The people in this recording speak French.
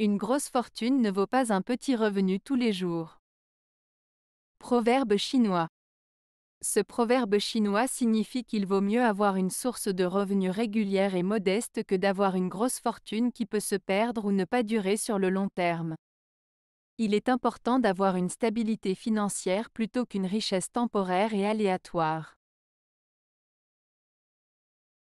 Une grosse fortune ne vaut pas un petit revenu tous les jours. Proverbe chinois. Ce proverbe chinois signifie qu'il vaut mieux avoir une source de revenus régulière et modeste que d'avoir une grosse fortune qui peut se perdre ou ne pas durer sur le long terme. Il est important d'avoir une stabilité financière plutôt qu'une richesse temporaire et aléatoire.